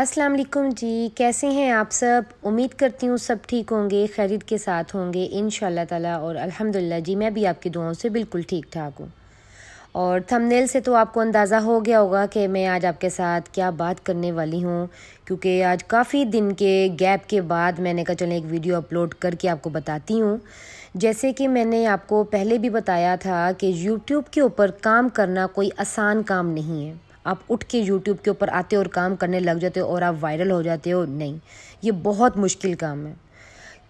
अस्सलाम वालेकुम जी कैसे हैं आप सब उम्मीद करती हूँ सब ठीक होंगे खैरियत के साथ होंगे इन ताला और अल्हम्दुलिल्लाह जी मैं भी आपकी दुआओं से बिल्कुल ठीक ठाक हूँ और थंबनेल से तो आपको अंदाज़ा हो गया होगा कि मैं आज आपके साथ क्या बात करने वाली हूँ क्योंकि आज काफ़ी दिन के गैप के बाद मैंने कहा चलें एक वीडियो अपलोड करके आपको बताती हूँ जैसे कि मैंने आपको पहले भी बताया था कि यूट्यूब के ऊपर काम करना कोई आसान काम नहीं है आप उठ के यूट्यूब के ऊपर आते हो और काम करने लग जाते हो और आप वायरल हो जाते हो नहीं ये बहुत मुश्किल काम है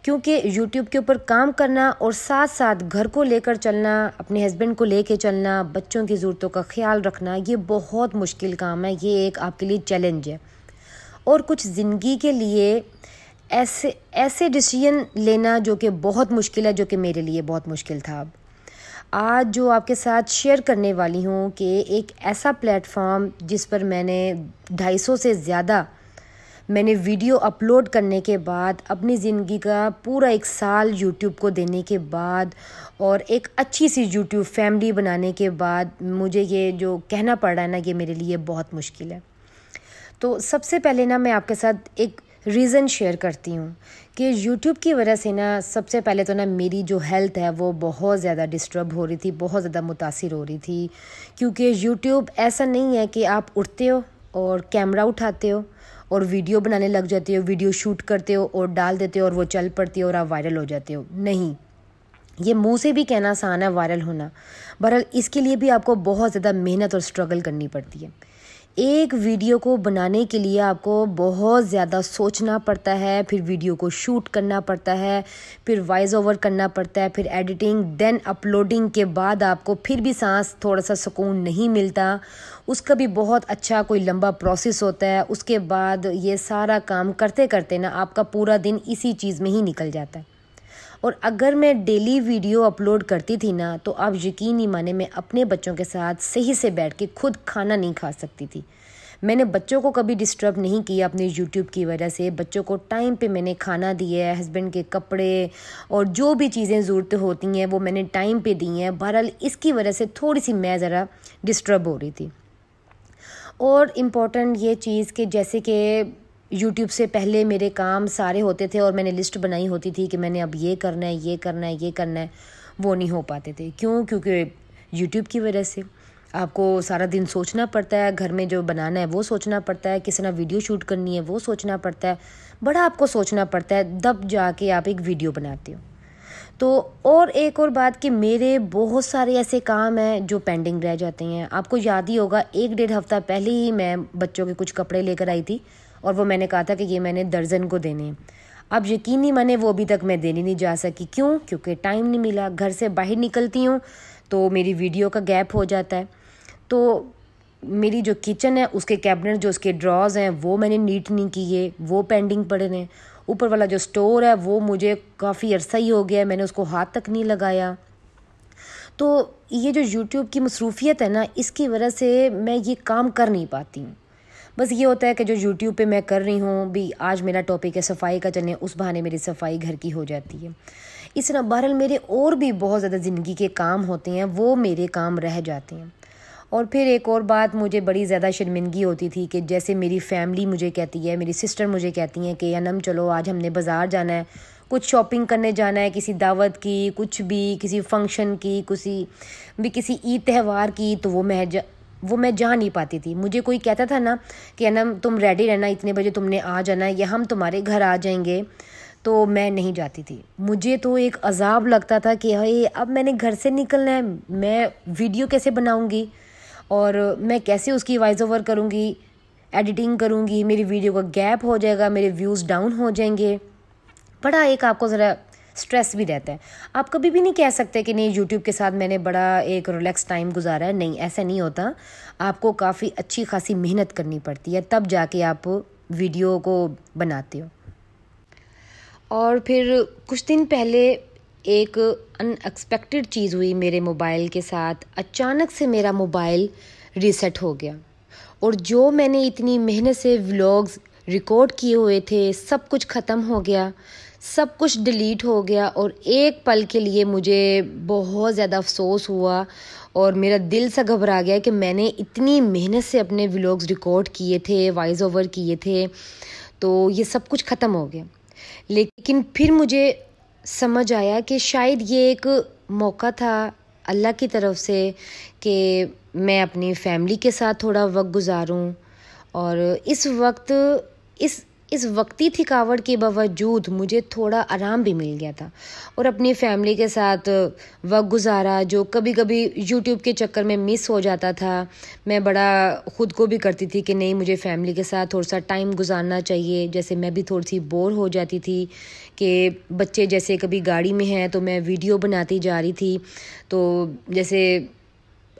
क्योंकि यूट्यूब के ऊपर काम करना और साथ साथ घर को लेकर चलना अपने हस्बैंड को लेके चलना बच्चों की ज़रूरतों का ख्याल रखना ये बहुत मुश्किल काम है ये एक आपके लिए चैलेंज है और कुछ ज़िंदगी के लिए ऐसे ऐसे डिसीजन लेना जो कि बहुत मुश्किल है जो कि मेरे लिए बहुत मुश्किल था अब आज जो आपके साथ शेयर करने वाली हूँ कि एक ऐसा प्लेटफॉर्म जिस पर मैंने 250 से ज़्यादा मैंने वीडियो अपलोड करने के बाद अपनी ज़िंदगी का पूरा एक साल यूट्यूब को देने के बाद और एक अच्छी सी यूट्यूब फैमिली बनाने के बाद मुझे ये जो कहना पड़ रहा है ना ये मेरे लिए बहुत मुश्किल है तो सबसे पहले ना मैं आपके साथ एक रीज़न शेयर करती हूँ कि यूट्यूब की वजह से ना सबसे पहले तो ना मेरी जो हेल्थ है वो बहुत ज़्यादा डिस्टर्ब हो रही थी बहुत ज़्यादा मुतासर हो रही थी क्योंकि यूट्यूब ऐसा नहीं है कि आप उठते हो और कैमरा उठाते हो और वीडियो बनाने लग जाते हो वीडियो शूट करते हो और डाल देते हो और वो चल पड़ती हो और आप वायरल हो जाते हो नहीं ये मुंह से भी कहना आसान है वायरल होना बहरहाल इसके लिए भी आपको बहुत ज़्यादा मेहनत और स्ट्रगल करनी पड़ती है एक वीडियो को बनाने के लिए आपको बहुत ज़्यादा सोचना पड़ता है फिर वीडियो को शूट करना पड़ता है फिर वॉइस ओवर करना पड़ता है फिर एडिटिंग देन अपलोडिंग के बाद आपको फिर भी सांस थोड़ा सा सुकून नहीं मिलता उसका भी बहुत अच्छा कोई लंबा प्रोसेस होता है उसके बाद ये सारा काम करते करते ना आपका पूरा दिन इसी चीज़ में ही निकल जाता है और अगर मैं डेली वीडियो अपलोड करती थी ना तो आप यकीन नहीं माने मैं अपने बच्चों के साथ सही से बैठ के खुद खाना नहीं खा सकती थी मैंने बच्चों को कभी डिस्टर्ब नहीं किया अपने यूट्यूब की वजह से बच्चों को टाइम पे मैंने खाना दिया है हस्बैंड के कपड़े और जो भी चीज़ें ज़रूरत होती हैं वो मैंने टाइम पे दी हैं बहरहाल इसकी वजह से थोड़ी सी मैं ज़रा डिस्टर्ब हो रही थी और इम्पॉर्टेंट ये चीज़ कि जैसे कि यूट्यूब से पहले मेरे काम सारे होते थे और मैंने लिस्ट बनाई होती थी कि मैंने अब ये करना है ये करना है ये करना है वो नहीं हो पाते थे क्यों क्योंकि यूट्यूब की वजह से आपको सारा दिन सोचना पड़ता है घर में जो बनाना है वो सोचना पड़ता है किस तरह वीडियो शूट करनी है वो सोचना पड़ता है बड़ा आपको सोचना पड़ता है दब जाके आप एक वीडियो बनाते हो तो और एक और बात कि मेरे बहुत सारे ऐसे काम हैं जो पेंडिंग रह जाते हैं आपको याद ही होगा एक डेढ़ हफ्ता पहले ही मैं बच्चों के कुछ कपड़े लेकर आई थी और वो मैंने कहा था कि ये मैंने दर्जन को देने अब यकीनी मैंने वो अभी तक मैं देने नहीं जा सकी क्यों क्योंकि टाइम नहीं मिला घर से बाहर निकलती हूँ तो मेरी वीडियो का गैप हो जाता है तो मेरी जो किचन है उसके कैबिनेट जो उसके ड्रॉज हैं वो मैंने नीट नहीं किए वो पेंडिंग पड़े हैं ऊपर वाला जो स्टोर है वो मुझे काफ़ी अरसा ही हो गया मैंने उसको हाथ तक नहीं लगाया तो ये जो यूट्यूब की मसरूफियत है ना इसकी वजह से मैं ये काम कर नहीं पाती हूँ बस ये होता है कि जो यूट्यूब पे मैं कर रही हूँ भी आज मेरा टॉपिक है सफाई का चलने उस बहाने मेरी सफाई घर की हो जाती है इस तरह बहरहाल मेरे और भी बहुत ज़्यादा ज़िंदगी के काम होते हैं वो मेरे काम रह जाते हैं और फिर एक और बात मुझे बड़ी ज़्यादा शर्मिंदगी होती थी कि जैसे मेरी फैमिली मुझे कहती है मेरी सिस्टर मुझे कहती हैं कि अनम चलो आज हमने बाज़ार जाना है कुछ शॉपिंग करने जाना है किसी दावत की कुछ भी किसी फंक्शन की किसी भी किसी ईद त्यौहार की तो वो मैं वो मैं जा नहीं पाती थी मुझे कोई कहता था ना कि ना तुम रेडी रहना इतने बजे तुमने आ जाना या हम तुम्हारे घर आ जाएंगे तो मैं नहीं जाती थी मुझे तो एक अजाब लगता था कि हे अब मैंने घर से निकलना है मैं वीडियो कैसे बनाऊँगी और मैं कैसे उसकी वॉइस ओवर करूँगी एडिटिंग करूँगी मेरी वीडियो का गैप हो जाएगा मेरे व्यूज़ डाउन हो जाएंगे बड़ा एक आपको ज़रा स्ट्रेस भी रहता है आप कभी भी नहीं कह सकते कि नहीं यूट्यूब के साथ मैंने बड़ा एक रिलैक्स टाइम गुजारा है नहीं ऐसा नहीं होता आपको काफ़ी अच्छी खासी मेहनत करनी पड़ती है तब जाके आप वीडियो को बनाते हो और फिर कुछ दिन पहले एक अनएक्सपेक्टेड चीज़ हुई मेरे मोबाइल के साथ अचानक से मेरा मोबाइल रीसेट हो गया और जो मैंने इतनी मेहनत से व्लॉग्स रिकॉर्ड किए हुए थे सब कुछ ख़त्म हो गया सब कुछ डिलीट हो गया और एक पल के लिए मुझे बहुत ज़्यादा अफसोस हुआ और मेरा दिल सा घबरा गया कि मैंने इतनी मेहनत से अपने व्लॉग्स रिकॉर्ड किए थे वॉइस ओवर किए थे तो ये सब कुछ ख़त्म हो गया लेकिन फिर मुझे समझ आया कि शायद ये एक मौका था अल्लाह की तरफ से कि मैं अपनी फैमिली के साथ थोड़ा वक्त गुजारूं और इस वक्त इस इस वक्ती थकावट के बावजूद मुझे थोड़ा आराम भी मिल गया था और अपनी फैमिली के साथ वक्त गुजारा जो कभी कभी यूट्यूब के चक्कर में मिस हो जाता था मैं बड़ा ख़ुद को भी करती थी कि नहीं मुझे फैमिली के साथ थोड़ा सा टाइम गुजारना चाहिए जैसे मैं भी थोड़ी सी बोर हो जाती थी कि बच्चे जैसे कभी गाड़ी में हैं तो मैं वीडियो बनाती जा रही थी तो जैसे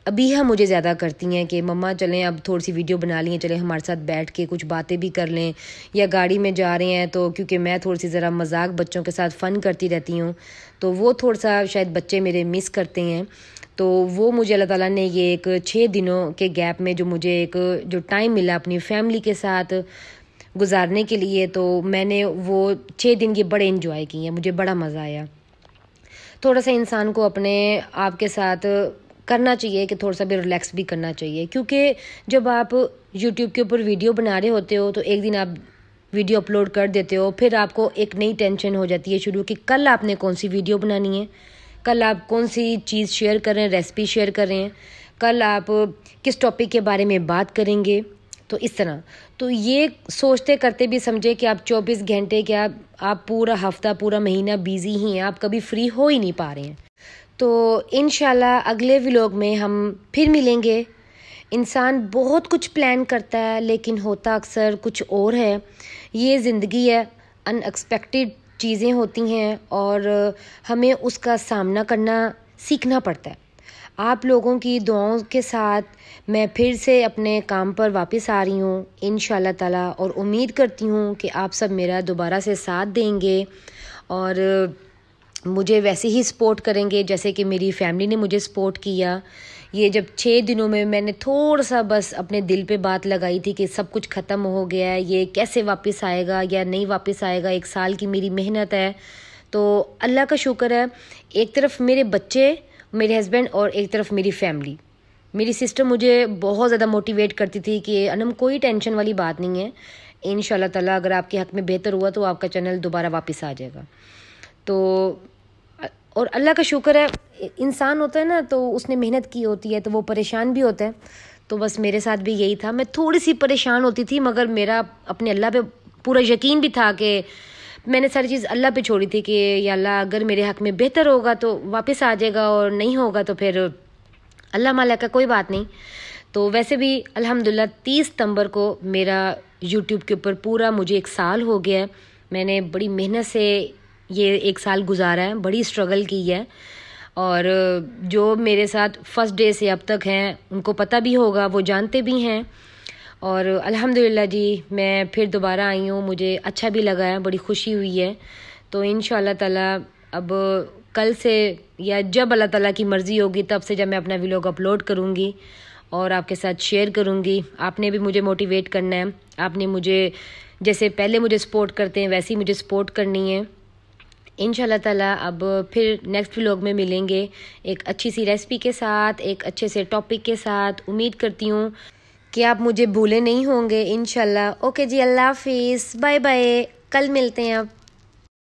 अभी हम हाँ मुझे ज़्यादा करती हैं कि मम्मा चलें अब थोड़ी सी वीडियो बना लिए चलें हमारे साथ बैठ के कुछ बातें भी कर लें या गाड़ी में जा रहे हैं तो क्योंकि मैं थोड़ी सी ज़रा मजाक बच्चों के साथ फ़न करती रहती हूँ तो वो थोड़ा सा शायद बच्चे मेरे मिस करते हैं तो वो मुझे अल्लाह ताला ने ये एक छः दिनों के गैप में जो मुझे एक जो टाइम मिला अपनी फैमिली के साथ गुजारने के लिए तो मैंने वो छः दिन ये बड़े इन्जॉय किए मुझे बड़ा मज़ा आया थोड़ा सा इंसान को अपने आप के साथ करना चाहिए कि थोड़ा सा भी रिलैक्स भी करना चाहिए क्योंकि जब आप यूट्यूब के ऊपर वीडियो बना रहे होते हो तो एक दिन आप वीडियो अपलोड कर देते हो फिर आपको एक नई टेंशन हो जाती है शुरू कि कल आपने कौन सी वीडियो बनानी है कल आप कौन सी चीज़ शेयर कर रहे हैं रेसिपी शेयर कर रहे हैं कल आप किस टॉपिक के बारे में बात करेंगे तो इस तरह तो ये सोचते करते भी समझे कि आप 24 घंटे क्या आप पूरा हफ्ता पूरा महीना बिजी ही हैं आप कभी फ्री हो ही नहीं पा रहे हैं तो इन अगले व्लॉग में हम फिर मिलेंगे इंसान बहुत कुछ प्लान करता है लेकिन होता अक्सर कुछ और है ये ज़िंदगी है अनएक्सपेक्टेड चीज़ें होती हैं और हमें उसका सामना करना सीखना पड़ता है आप लोगों की दुआओं के साथ मैं फिर से अपने काम पर वापस आ रही हूँ इन ताला और उम्मीद करती हूँ कि आप सब मेरा दोबारा से साथ देंगे और मुझे वैसे ही सपोर्ट करेंगे जैसे कि मेरी फैमिली ने मुझे सपोर्ट किया ये जब छः दिनों में मैंने थोड़ा सा बस अपने दिल पे बात लगाई थी कि सब कुछ ख़त्म हो गया है ये कैसे वापस आएगा या नहीं वापस आएगा एक साल की मेरी मेहनत है तो अल्लाह का शुक्र है एक तरफ मेरे बच्चे मेरे हस्बैंड और एक तरफ मेरी फैमिली मेरी सिस्टर मुझे बहुत ज़्यादा मोटिवेट करती थी कि अनम कोई टेंशन वाली बात नहीं है इन ताला अगर आपके हक में बेहतर हुआ तो आपका चैनल दोबारा वापस आ जाएगा तो और अल्लाह का शुक्र है इंसान होता है ना तो उसने मेहनत की होती है तो वो परेशान भी होता है तो बस मेरे साथ भी यही था मैं थोड़ी सी परेशान होती थी मगर मेरा अपने अल्लाह पे पूरा यकीन भी था कि मैंने सारी चीज़ अल्लाह पे छोड़ी थी कि या अल्लाह अगर मेरे हक में बेहतर होगा तो वापस आ जाएगा और नहीं होगा तो फिर अल्लाह माला का कोई बात नहीं तो वैसे भी अल्हम्दुलिल्लाह तीस सितंबर को मेरा यूट्यूब के ऊपर पूरा मुझे एक साल हो गया है मैंने बड़ी मेहनत से ये एक साल गुजारा है बड़ी स्ट्रगल की है और जो मेरे साथ फर्स्ट डे से अब तक हैं उनको पता भी होगा वो जानते भी हैं और अल्हम्दुलिल्लाह जी मैं फिर दोबारा आई हूँ मुझे अच्छा भी लगा है बड़ी खुशी हुई है तो इन ताला अब कल से या जब अल्लाह ताला की मर्ज़ी होगी तब से जब मैं अपना व्लॉग अपलोड करूँगी और आपके साथ शेयर करूँगी आपने भी मुझे मोटिवेट करना है आपने मुझे जैसे पहले मुझे सपोर्ट करते हैं वैसे ही मुझे सपोर्ट करनी है इन ताला अब फिर नेक्स्ट व्लॉग में मिलेंगे एक अच्छी सी रेसिपी के साथ एक अच्छे से टॉपिक के साथ उम्मीद करती हूँ कि आप मुझे भूले नहीं होंगे इन ओके जी अल्लाह हाफिज़ बाय बाय कल मिलते हैं आप